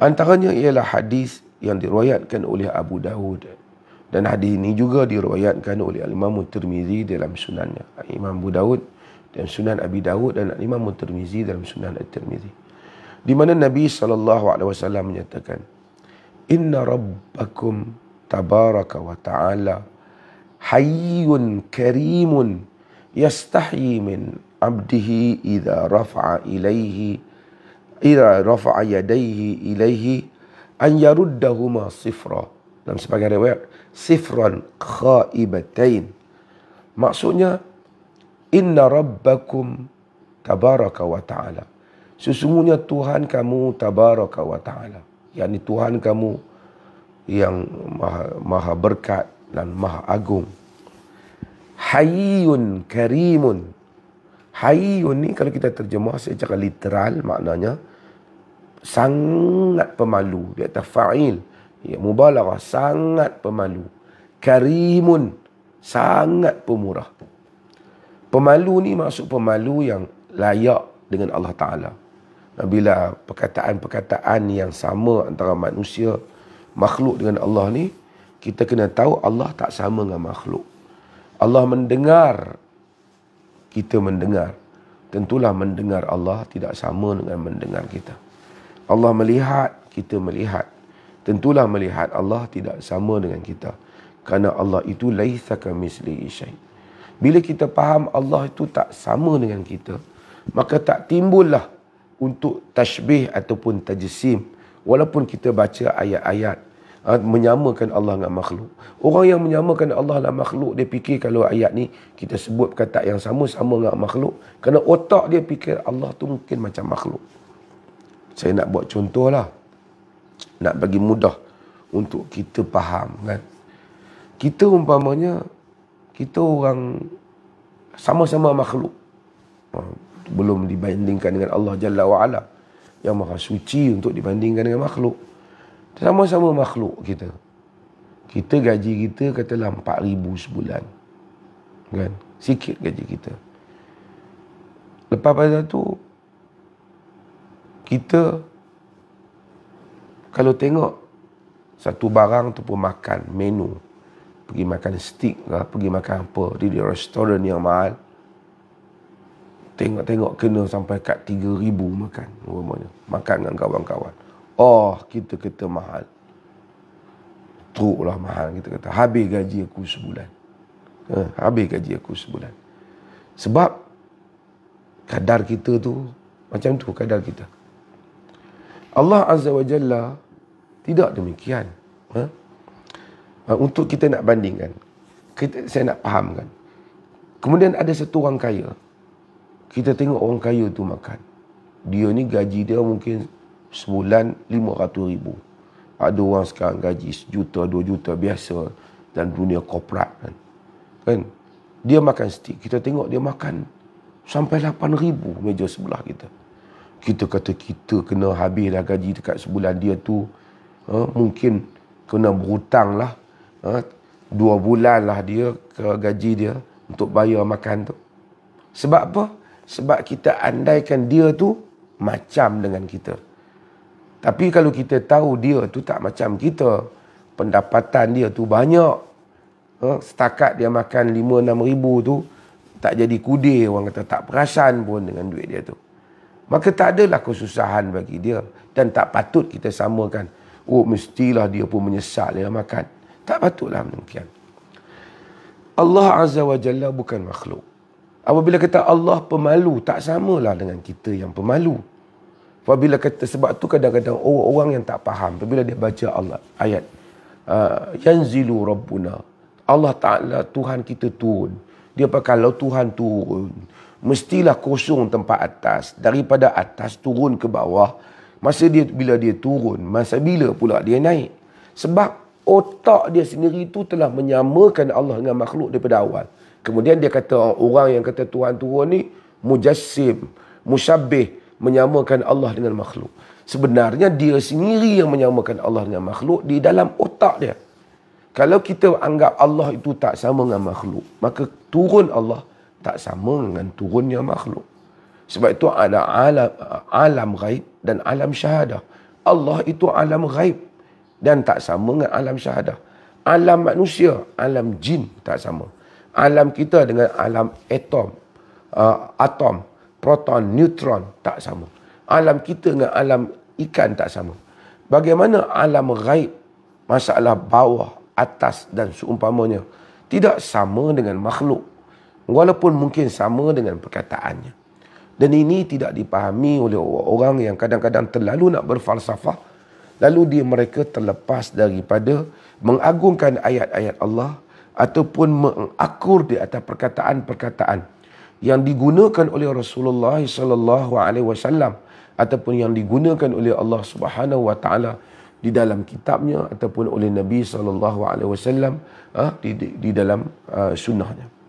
Antaranya ialah hadis yang diruayatkan oleh Abu Dawud dan hadis ini juga diruayatkan oleh Imam Tirmizi dalam sunannya. Imam Abu Dawud dalam Sunan Abi Dawud dan Imam Tirmizi dalam Sunan At-Tirmizi. Di mana Nabi saw menyatakan, "Inna rabbakum tabaraka wa ta'ala hayyun karimun yastahyi min 'abdihi idza rafa'a ilayhi ira rafa'a yadayhi ilayhi an yaruddahuma sifra dalam sebagian riwayat sifran khaibatain maksudnya inna rabbakum tabaraka wa ta'ala sesungguhnya Tuhan kamu tabaraka wa ta'ala yakni Tuhan kamu yang maha, maha berkat dan maha agung hayyun karimun hayyun ni kalau kita terjemah secara literal maknanya sangat pemalu dia atas fa'il ya mubalaghah sangat pemalu karimun sangat pemurah pemalu ni maksud pemalu yang layak dengan Allah taala bila perkataan-perkataan yang sama antara manusia makhluk dengan Allah ni kita kena tahu Allah tak sama dengan makhluk Allah mendengar kita mendengar tentulah mendengar Allah tidak sama dengan mendengar kita Allah melihat, kita melihat. Tentulah melihat Allah tidak sama dengan kita. Kerana Allah itu laitha ka syai. Bila kita faham Allah itu tak sama dengan kita, maka tak timbullah untuk tashbih ataupun tajsim walaupun kita baca ayat-ayat ah, menyamakan Allah dengan makhluk. Orang yang menyamakan Allah dengan makhluk, dia fikir kalau ayat ni kita sebut kata yang sama sama dengan makhluk, kerana otak dia fikir Allah tu mungkin macam makhluk saya nak buat contoh lah nak bagi mudah untuk kita faham kan kita umpamanya kita orang sama-sama makhluk ha, belum dibandingkan dengan Allah Jalla wa yang maha suci untuk dibandingkan dengan makhluk sama-sama makhluk kita kita gaji kita katalah 4000 sebulan kan sikit gaji kita lepas pada tu kita kalau tengok satu barang ataupun makan menu pergi makan steak ke pergi makan apa di restoran yang mahal tengok-tengok kena sampai kat 3000 makan umpamanya makan dengan kawan-kawan oh kita kata mahal teruk lah mahal kita kata habis gaji aku sebulan eh, habis gaji aku sebulan sebab kadar kita tu macam tu kadar kita Allah Azza wa Jalla tidak demikian. Ha? ha? Untuk kita nak bandingkan, kita, saya nak fahamkan. Kemudian ada satu orang kaya. Kita tengok orang kaya tu makan. Dia ni gaji dia mungkin sebulan lima ratus ribu. Ada orang sekarang gaji sejuta, dua juta biasa dan dunia korporat kan. kan? Dia makan steak. Kita tengok dia makan sampai lapan ribu meja sebelah kita kita kata kita kena habis dah gaji dekat sebulan dia tu ha, mungkin kena berhutang lah ha, dua bulan lah dia ke gaji dia untuk bayar makan tu sebab apa? sebab kita andaikan dia tu macam dengan kita tapi kalau kita tahu dia tu tak macam kita pendapatan dia tu banyak ha, setakat dia makan lima enam ribu tu tak jadi kudir orang kata tak perasan pun dengan duit dia tu maka tak adalah kesusahan bagi dia dan tak patut kita samakan oh mestilah dia pun menyesal dia makan tak patutlah mungkin. Allah Azza wa Jalla bukan makhluk apabila kata Allah pemalu tak samalah dengan kita yang pemalu apabila kata sebab tu kadang-kadang orang-orang yang tak faham apabila dia baca Allah ayat ah, yanzilu rabbuna Allah Ta'ala Tuhan kita turun dia pakai kalau Tuhan turun mestilah kosong tempat atas daripada atas turun ke bawah masa dia bila dia turun masa bila pula dia naik sebab otak dia sendiri itu telah menyamakan Allah dengan makhluk daripada awal kemudian dia kata orang yang kata Tuhan turun ni mujassim musyabbih menyamakan Allah dengan makhluk sebenarnya dia sendiri yang menyamakan Allah dengan makhluk di dalam otak dia kalau kita anggap Allah itu tak sama dengan makhluk maka turun Allah tak sama dengan turunnya makhluk. Sebab itu ada alam, alam ghaib dan alam syahadah. Allah itu alam ghaib dan tak sama dengan alam syahadah. Alam manusia, alam jin tak sama. Alam kita dengan alam atom, uh, atom, proton, neutron tak sama. Alam kita dengan alam ikan tak sama. Bagaimana alam ghaib, masalah bawah, atas dan seumpamanya tidak sama dengan makhluk walaupun mungkin sama dengan perkataannya. Dan ini tidak dipahami oleh orang yang kadang-kadang terlalu nak berfalsafah lalu dia mereka terlepas daripada mengagungkan ayat-ayat Allah ataupun mengakur di atas perkataan-perkataan yang digunakan oleh Rasulullah sallallahu alaihi wasallam ataupun yang digunakan oleh Allah Subhanahu wa taala di dalam kitabnya ataupun oleh Nabi sallallahu alaihi wasallam ah, di dalam ah, sunnahnya.